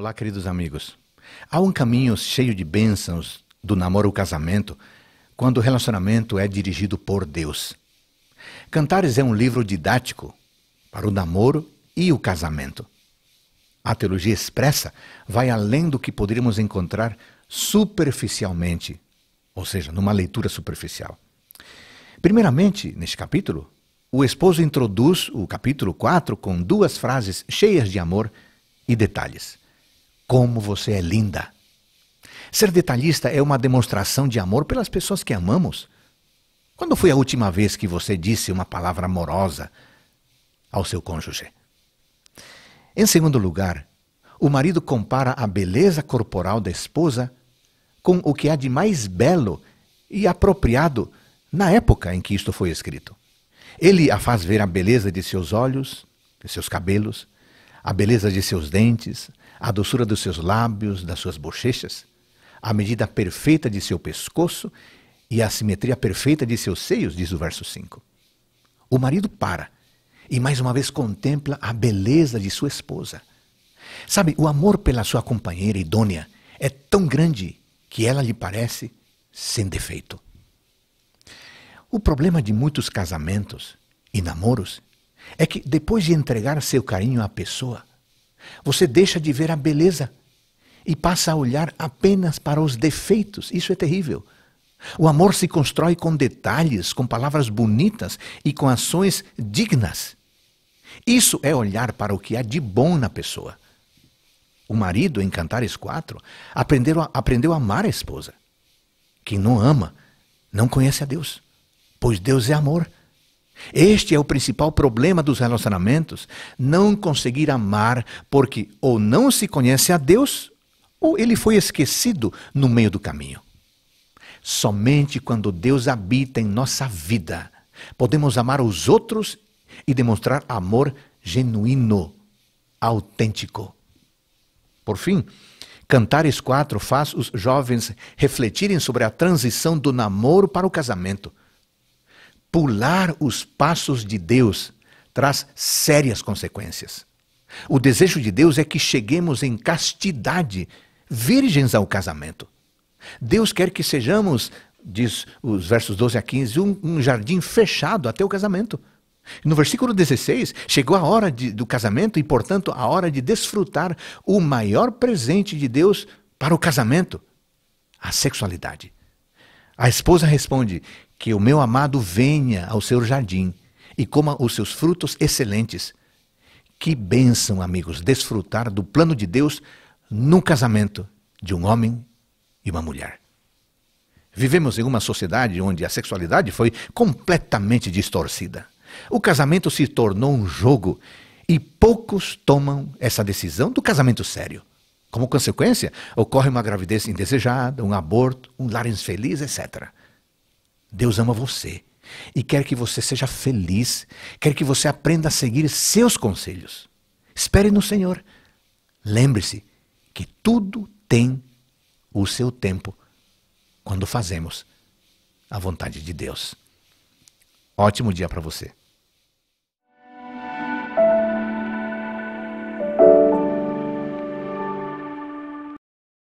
Olá, queridos amigos. Há um caminho cheio de bênçãos do namoro ao casamento quando o relacionamento é dirigido por Deus. Cantares é um livro didático para o namoro e o casamento. A teologia expressa vai além do que poderíamos encontrar superficialmente, ou seja, numa leitura superficial. Primeiramente, neste capítulo, o esposo introduz o capítulo 4 com duas frases cheias de amor e detalhes. Como você é linda! Ser detalhista é uma demonstração de amor pelas pessoas que amamos. Quando foi a última vez que você disse uma palavra amorosa ao seu cônjuge? Em segundo lugar, o marido compara a beleza corporal da esposa com o que há de mais belo e apropriado na época em que isto foi escrito. Ele a faz ver a beleza de seus olhos, de seus cabelos, a beleza de seus dentes, a doçura dos seus lábios, das suas bochechas, a medida perfeita de seu pescoço e a simetria perfeita de seus seios, diz o verso 5. O marido para e mais uma vez contempla a beleza de sua esposa. Sabe, o amor pela sua companheira idônea é tão grande que ela lhe parece sem defeito. O problema de muitos casamentos e namoros é que depois de entregar seu carinho à pessoa, você deixa de ver a beleza e passa a olhar apenas para os defeitos. Isso é terrível. O amor se constrói com detalhes, com palavras bonitas e com ações dignas. Isso é olhar para o que há de bom na pessoa. O marido, em Cantares 4, aprendeu a, aprendeu a amar a esposa. Quem não ama, não conhece a Deus, pois Deus é amor. Este é o principal problema dos relacionamentos: não conseguir amar porque ou não se conhece a Deus ou ele foi esquecido no meio do caminho. Somente quando Deus habita em nossa vida podemos amar os outros e demonstrar amor genuíno, autêntico. Por fim, Cantares 4 faz os jovens refletirem sobre a transição do namoro para o casamento pular os passos de Deus traz sérias consequências. O desejo de Deus é que cheguemos em castidade, virgens ao casamento. Deus quer que sejamos, diz os versos 12 a 15, um, um jardim fechado até o casamento. No versículo 16, chegou a hora de, do casamento e, portanto, a hora de desfrutar o maior presente de Deus para o casamento: a sexualidade. A esposa responde: que o meu amado venha ao seu jardim e coma os seus frutos excelentes. Que bênção, amigos, desfrutar do plano de Deus no casamento de um homem e uma mulher. Vivemos em uma sociedade onde a sexualidade foi completamente distorcida. O casamento se tornou um jogo e poucos tomam essa decisão do casamento sério. Como consequência, ocorre uma gravidez indesejada, um aborto, um lar infeliz, etc. Deus ama você e quer que você seja feliz, quer que você aprenda a seguir seus conselhos. Espere no Senhor. Lembre-se que tudo tem o seu tempo quando fazemos a vontade de Deus. Ótimo dia para você.